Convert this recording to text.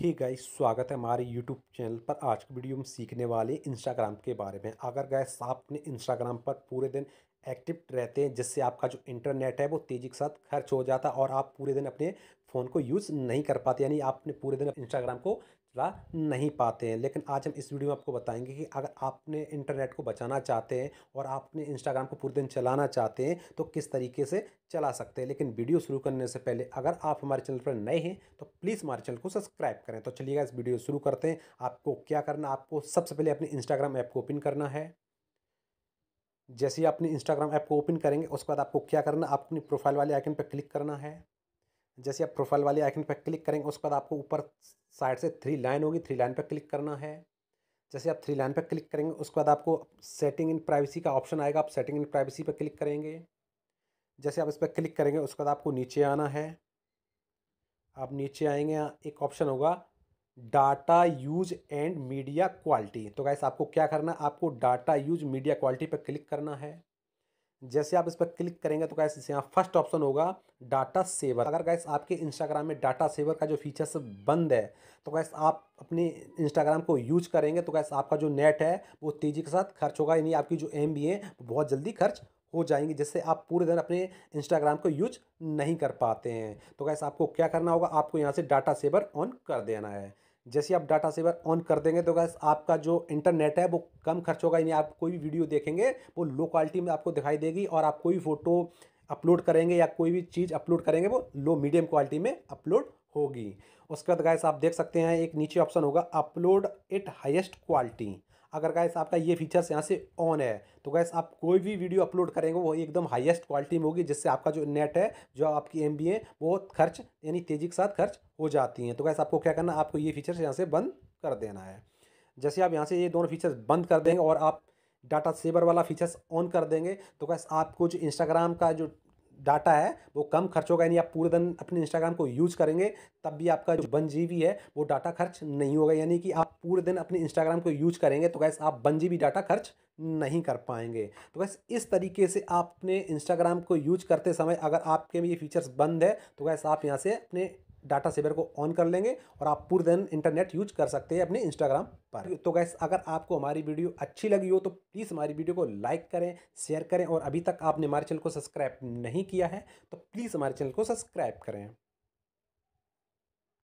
hey guys स्वागत है हमारे यूट्यूब चैनल पर आज की वीडियो में सीखने वाले इंस्टाग्राम के बारे में अगर गाइस आपने इंस्टाग्राम पर पूरे दिन एक्टिव रहते हैं जिससे आपका जो इंटरनेट है वो तेज़ी के साथ खर्च हो जाता और आप पूरे दिन अपने फ़ोन को यूज़ नहीं कर पाते यानी आपने पूरे दिन इंस्टाग्राम को चला नहीं पाते हैं लेकिन आज हम इस वीडियो में आपको बताएंगे कि अगर आपने इंटरनेट को बचाना चाहते हैं और आपने इंस्टाग्राम को पूरे दिन चलाना चाहते हैं तो किस तरीके से चला सकते हैं लेकिन वीडियो शुरू करने से पहले अगर आप हमारे चैनल पर नए हैं तो प्लीज़ हमारे चैनल को सब्सक्राइब करें तो चलिएगा इस वीडियो शुरू करते हैं आपको क्या करना आपको सबसे पहले अपने इंस्टाग्राम ऐप को ओपन करना है जैसे ही अपने इंस्टाग्राम ऐप को ओपन करेंगे उसके बाद आपको क्या करना आपको अपनी प्रोफाइल वाले आइकन पर क्लिक करना है जैसे आप प्रोफाइल वाले आइकन पर क्लिक करेंगे उसके बाद आपको ऊपर साइड से थ्री लाइन होगी थ्री लाइन पर क्लिक करना है जैसे आप थ्री लाइन पर क्लिक करेंगे उसके बाद आपको सेटिंग इन प्राइवेसी का ऑप्शन आएगा आप सेटिंग इन प्राइवेसी पर क्लिक करेंगे जैसे आप इस पर क्लिक करेंगे उसके बाद आपको नीचे आना है आप नीचे आएंगे एक ऑप्शन होगा data use and media quality तो गाइस आपको क्या करना है आपको डाटा यूज मीडिया क्वालिटी पर क्लिक करना है जैसे आप इस पर क्लिक करेंगे तो गैस यहाँ फर्स्ट ऑप्शन होगा डाटा सेवर अगर गैस आपके इंस्टाग्राम में डाटा सेवर का जो फीचर्स बंद है तो गैस आप अपने इंस्टाग्राम को यूज करेंगे तो गैस आपका जो नेट है वो तेज़ी के साथ खर्च होगा यानी आपकी जो एम बी है बहुत जल्दी खर्च हो जाएंगी जिससे आप पूरे दिन अपने इंस्टाग्राम को यूज नहीं कर पाते हैं तो गैस आपको क्या करना होगा आपको यहाँ से डाटा सेवर ऑन कर देना है जैसे आप डाटा सेवर ऑन कर देंगे तो गैस आपका जो इंटरनेट है वो कम खर्च होगा यानी आप कोई भी वीडियो देखेंगे वो लो क्वालिटी में आपको दिखाई देगी और आप कोई फ़ोटो अपलोड करेंगे या कोई भी चीज़ अपलोड करेंगे वो लो मीडियम क्वालिटी में अपलोड होगी उसके बाद गैस आप देख सकते हैं एक नीचे ऑप्शन होगा अपलोड इट हाइस्ट क्वालिटी अगर गैस आपका ये फीचर्स यहाँ से ऑन है तो गैस आप कोई भी वीडियो अपलोड करेंगे वो एकदम हाईएस्ट क्वालिटी में होगी जिससे आपका जो नेट है जो आपकी एम है वो खर्च यानी तेज़ी के साथ खर्च हो जाती हैं तो गैस आपको क्या करना आपको ये फीचर्स यहाँ से बंद कर देना है जैसे आप यहाँ से ये दोनों फीचर्स बंद कर देंगे और आप डाटा सेवर वाला फीचर्स ऑन कर देंगे तो गैस आपको जो इंस्टाग्राम का जो डाटा है वो कम खर्च होगा यानी आप पूरे दिन अपने इंस्टाग्राम को यूज़ करेंगे तब भी आपका जो वन जी है वो डाटा खर्च नहीं होगा यानी कि आप पूरे दिन अपने इंस्टाग्राम को यूज करेंगे तो गैस आप वन जी डाटा खर्च नहीं कर पाएंगे तो गैस इस तरीके से आप अपने इंस्टाग्राम को यूज करते समय अगर आपके ये फीचर्स बंद है तो गैस आप यहाँ से अपने डाटा सेवर को ऑन कर लेंगे और आप पूरे दिन इंटरनेट यूज कर सकते हैं अपने इंस्टाग्राम पर तो गैस अगर आपको हमारी वीडियो अच्छी लगी हो तो प्लीज़ हमारी वीडियो को लाइक करें शेयर करें और अभी तक आपने हमारे चैनल को सब्सक्राइब नहीं किया है तो प्लीज़ हमारे चैनल को सब्सक्राइब करें